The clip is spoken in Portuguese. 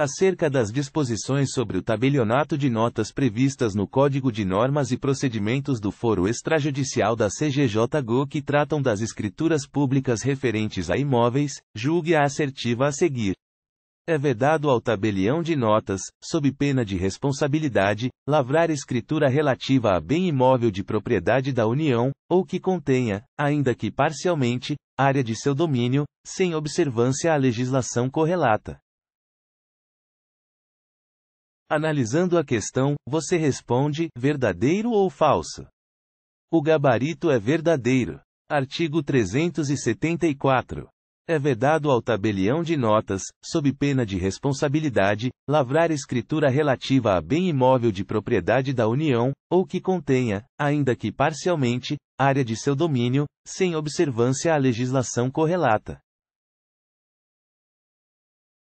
acerca das disposições sobre o tabelionato de notas previstas no Código de Normas e Procedimentos do Foro Extrajudicial da CGJ-GO que tratam das escrituras públicas referentes a imóveis, julgue a assertiva a seguir. É vedado ao tabelião de notas, sob pena de responsabilidade, lavrar escritura relativa a bem imóvel de propriedade da União, ou que contenha, ainda que parcialmente, área de seu domínio, sem observância à legislação correlata. Analisando a questão, você responde: verdadeiro ou falso? O gabarito é verdadeiro. Artigo 374. É vedado ao tabelião de notas, sob pena de responsabilidade, lavrar escritura relativa a bem imóvel de propriedade da União, ou que contenha, ainda que parcialmente, área de seu domínio, sem observância à legislação correlata.